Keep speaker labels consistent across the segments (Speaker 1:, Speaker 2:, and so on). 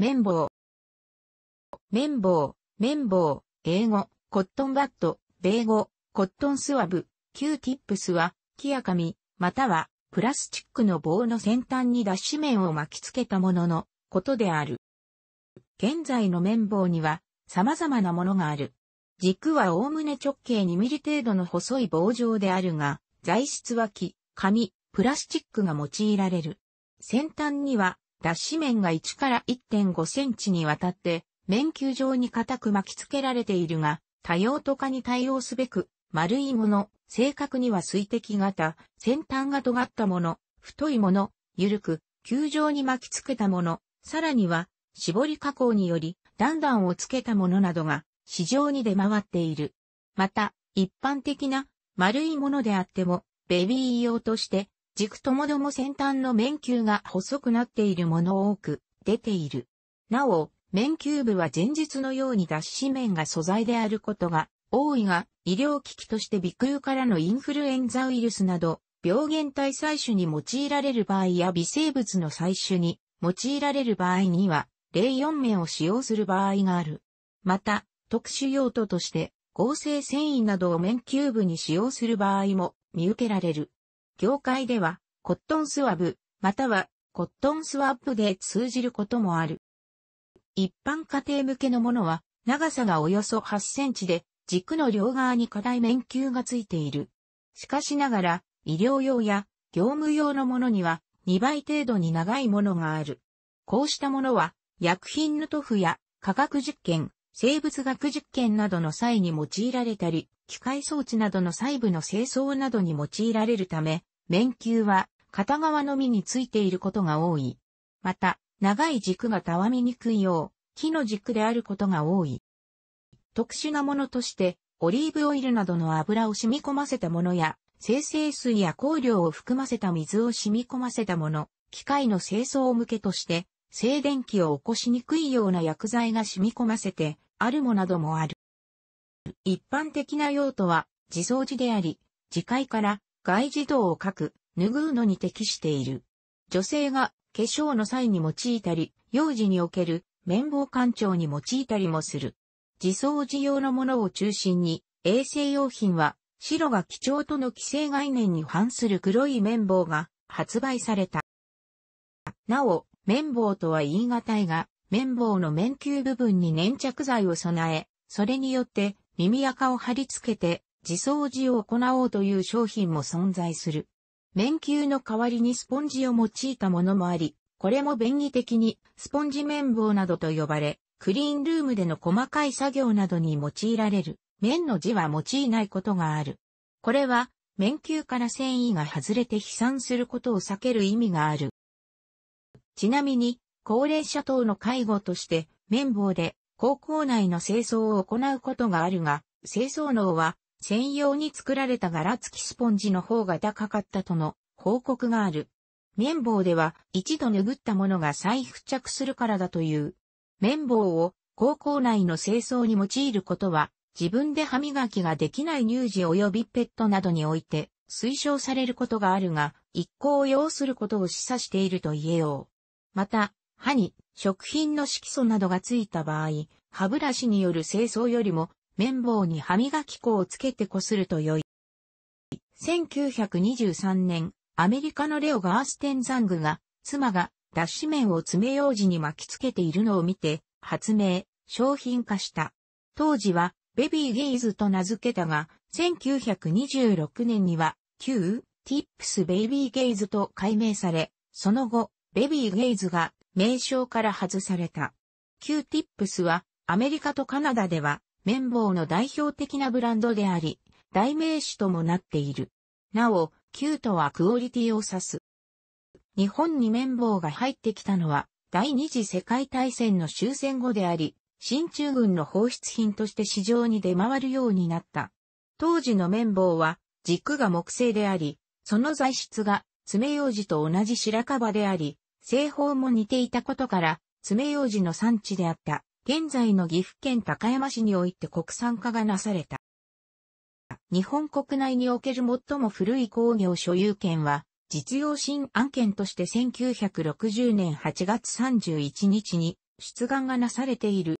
Speaker 1: 綿棒。綿棒、綿棒、英語、コットンバット、米語、コットンスワブ、キューティップスは、木や紙、または、プラスチックの棒の先端に脱脂面を巻きつけたものの、ことである。現在の綿棒には、様々なものがある。軸はおおむね直径2ミリ程度の細い棒状であるが、材質は木、紙、プラスチックが用いられる。先端には脱脂面が1から1.5センチにわたって、面球状に固く巻き付けられているが、多用途化に対応すべく、丸いもの、正確には水滴型、先端が尖ったもの、太いもの、緩く、球状に巻き付けたもの、さらには、絞り加工により、段々をつけたものなどが、市場に出回っている。また、一般的な、丸いものであっても、ベビー用として、軸ともども先端の面球が細くなっているもの多く出ている。なお、面球部は前日のように脱脂面が素材であることが多いが、医療機器として鼻腔からのインフルエンザウイルスなど、病原体採取に用いられる場合や微生物の採取に用いられる場合には、例4面を使用する場合がある。また、特殊用途として合成繊維などを面球部に使用する場合も見受けられる。業界では、コットンスワブ、または、コットンスワップで通じることもある。一般家庭向けのものは、長さがおよそ8センチで、軸の両側に課題面球がついている。しかしながら、医療用や業務用のものには、2倍程度に長いものがある。こうしたものは、薬品の塗布や科学実験、生物学実験などの際に用いられたり、機械装置などの細部の清掃などに用いられるため、面球は片側のみについていることが多い。また、長い軸がたわみにくいよう、木の軸であることが多い。特殊なものとして、オリーブオイルなどの油を染み込ませたものや、生成水や香料を含ませた水を染み込ませたもの、機械の清掃向けとして、静電気を起こしにくいような薬剤が染み込ませて、あるもなどもある。一般的な用途は、自掃除であり、自戒から外自動を描く、拭うのに適している。女性が化粧の際に用いたり、幼児における綿棒干潮に用いたりもする。自走自用のものを中心に、衛生用品は白が基調との規制概念に反する黒い綿棒が発売された。なお、綿棒とは言い難いが、綿棒の綿球部分に粘着剤を備え、それによって耳垢を貼り付けて自掃除を行おうという商品も存在する。綿球の代わりにスポンジを用いたものもあり、これも便宜的にスポンジ綿棒などと呼ばれ、クリーンルームでの細かい作業などに用いられる。綿の字は用いないことがある。これは、綿球から繊維が外れて飛散することを避ける意味がある。ちなみに、高齢者等の介護として、綿棒で、高校内の清掃を行うことがあるが、清掃能は、専用に作られた柄付きスポンジの方が高かったとの報告がある。綿棒では一度拭ったものが再付着するからだという。綿棒を高校内の清掃に用いることは自分で歯磨きができない乳児及びペットなどにおいて推奨されることがあるが、一行を要することを示唆していると言えよう。また、歯に食品の色素などがついた場合、歯ブラシによる清掃よりも綿棒に歯磨き粉をつけてこすると良い。1923年、アメリカのレオ・ガーステンザングが、妻が脱脂綿を爪楊枝に巻きつけているのを見て、発明、商品化した。当時は、ベビーゲイズと名付けたが、1926年には、旧、ティップスベイビーゲイズと改名され、その後、ベビーゲイズが名称から外された。旧ティップスは、アメリカとカナダでは、綿棒の代表的なブランドであり、代名詞ともなっている。なお、キュートはクオリティを指す。日本に綿棒が入ってきたのは、第二次世界大戦の終戦後であり、新中軍の放出品として市場に出回るようになった。当時の綿棒は、軸が木製であり、その材質が爪楊枝と同じ白樺であり、製法も似ていたことから、爪楊枝の産地であった。現在の岐阜県高山市において国産化がなされた。日本国内における最も古い工業所有権は、実用新案件として1960年8月31日に出願がなされている。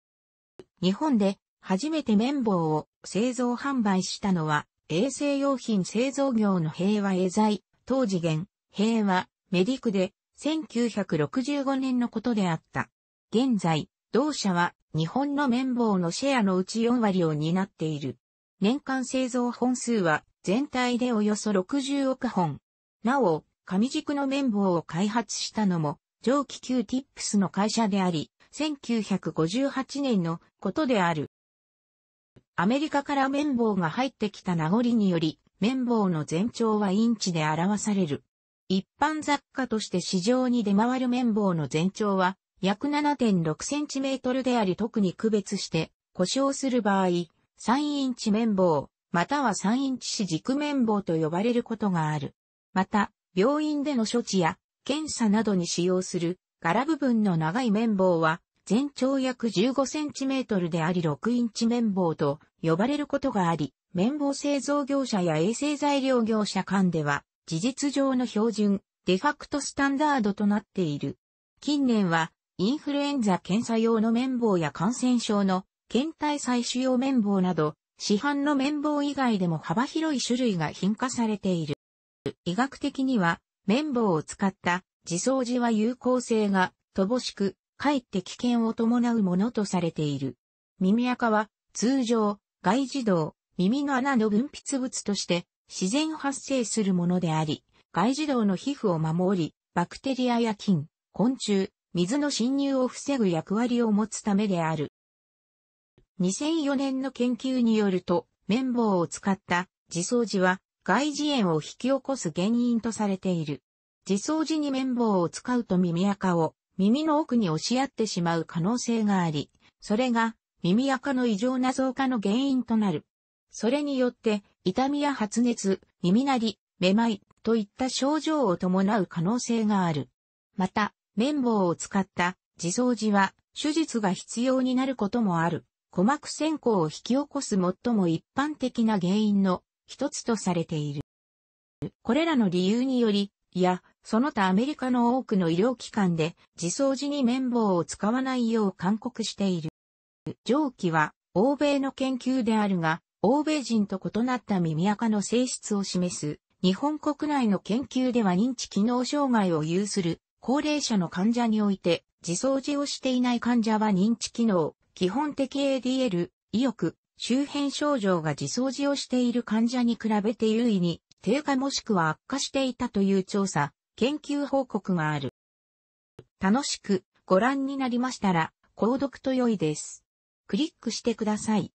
Speaker 1: 日本で初めて綿棒を製造販売したのは、衛生用品製造業の平和絵材、当時元、平和、メディクで1965年のことであった。現在、同社は日本の綿棒のシェアのうち4割を担っている。年間製造本数は全体でおよそ60億本。なお、紙軸の綿棒を開発したのも、蒸気球ティップスの会社であり、1958年のことである。アメリカから綿棒が入ってきた名残により、綿棒の全長はインチで表される。一般雑貨として市場に出回る綿棒の全長は約 7.6cm であり特に区別して故障する場合、3インチ綿棒、または3インチ四軸綿棒と呼ばれることがある。また、病院での処置や検査などに使用する柄部分の長い綿棒は全長約 15cm であり6インチ綿棒と呼ばれることがあり、綿棒製造業者や衛生材料業者間では事実上の標準、デファクトスタンダードとなっている。近年はインフルエンザ検査用の綿棒や感染症の検体採取用綿棒など、市販の綿棒以外でも幅広い種類が品化されている。医学的には、綿棒を使った自走時は有効性が乏しく、かえって危険を伴うものとされている。耳垢は、通常、外耳道、耳の穴の分泌物として自然発生するものであり、外耳道の皮膚を守り、バクテリアや菌、昆虫、水の侵入を防ぐ役割を持つためである。2004年の研究によると、綿棒を使った自走時は外耳炎を引き起こす原因とされている。自走時に綿棒を使うと耳垢を耳の奥に押し合ってしまう可能性があり、それが耳垢の異常な増加の原因となる。それによって痛みや発熱、耳鳴り、めまいといった症状を伴う可能性がある。また、綿棒を使った自走時は手術が必要になることもある。鼓膜閃行を引き起こす最も一般的な原因の一つとされている。これらの理由により、いや、その他アメリカの多くの医療機関で自走時に綿棒を使わないよう勧告している。上記は欧米の研究であるが、欧米人と異なった耳垢の性質を示す日本国内の研究では認知機能障害を有する高齢者の患者において、自走除をしていない患者は認知機能、基本的 ADL、意欲、周辺症状が自走除をしている患者に比べて優位に低下もしくは悪化していたという調査、研究報告がある。楽しくご覧になりましたら、購読と良いです。クリックしてください。